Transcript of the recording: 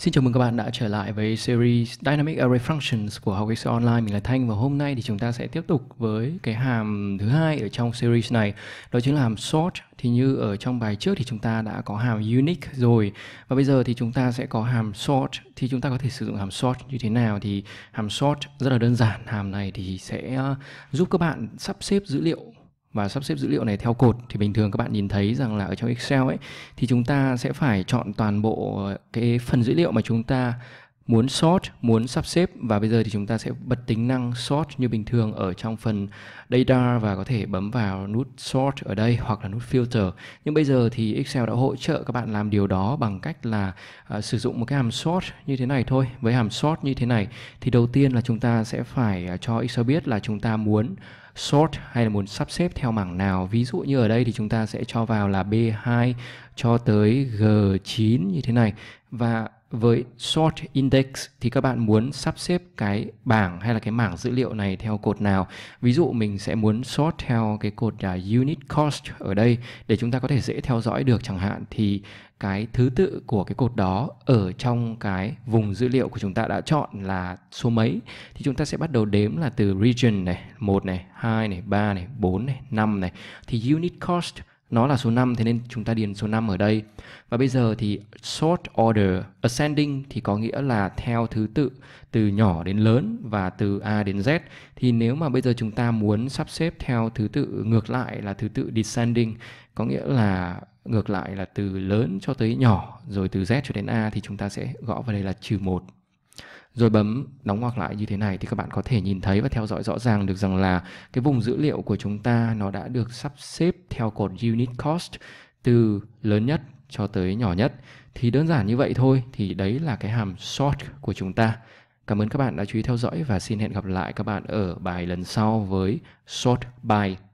Xin chào mừng các bạn đã trở lại với series Dynamic Array Functions của học Excel Online. Mình là Thanh và hôm nay thì chúng ta sẽ tiếp tục với cái hàm thứ hai ở trong series này. Đó chính là hàm sort. Thì như ở trong bài trước thì chúng ta đã có hàm unique rồi. Và bây giờ thì chúng ta sẽ có hàm sort. Thì chúng ta có thể sử dụng hàm sort như thế nào thì hàm sort rất là đơn giản. Hàm này thì sẽ giúp các bạn sắp xếp dữ liệu và sắp xếp dữ liệu này theo cột thì bình thường các bạn nhìn thấy rằng là ở trong Excel ấy thì chúng ta sẽ phải chọn toàn bộ ờ, cái phần dữ liệu mà chúng ta muốn sort, muốn sắp xếp và bây giờ thì chúng ta sẽ bật tính năng sort như bình thường ở trong phần data và có thể bấm vào nút sort ở đây hoặc là nút filter. Nhưng bây giờ thì Excel đã hỗ trợ các bạn làm điều đó bằng cách là uh, sử dụng một cái hàm sort như thế này thôi. Với hàm sort như thế này thì đầu tiên là chúng ta sẽ phải uh, cho Excel biết là chúng ta muốn sort hay là muốn sắp xếp theo mảng nào. Ví dụ như ở đây thì chúng ta sẽ cho vào là B2 cho tới G9 như thế này và với sort index thì các bạn muốn sắp xếp cái bảng hay là cái mảng dữ liệu này theo cột nào. Ví dụ mình sẽ muốn sort theo cái cột là unit cost ở đây để chúng ta có thể dễ theo dõi được chẳng hạn thì cái thứ tự của cái cột đó ở trong cái vùng dữ liệu của chúng ta đã chọn là số mấy thì chúng ta sẽ bắt đầu đếm là từ region này, 1 này, 2 này, 3 này, 4 này, 5 này thì unit cost nó là số 5 thế nên chúng ta điền số 5 ở đây. Và bây giờ thì sort order ascending thì có nghĩa là theo thứ tự từ nhỏ đến lớn và từ A đến Z. Thì nếu mà bây giờ chúng ta muốn sắp xếp theo thứ tự ngược lại là thứ tự descending có nghĩa là ngược lại là từ lớn cho tới nhỏ rồi từ Z cho đến A thì chúng ta sẽ gõ vào đây là trừ 1 rồi bấm đóng ngoặc lại như thế này thì các bạn có thể nhìn thấy và theo dõi rõ ràng được rằng là cái vùng dữ liệu của chúng ta nó đã được sắp xếp theo cột unit cost từ lớn nhất cho tới nhỏ nhất thì đơn giản như vậy thôi thì đấy là cái hàm sort của chúng ta cảm ơn các bạn đã chú ý theo dõi và xin hẹn gặp lại các bạn ở bài lần sau với sort by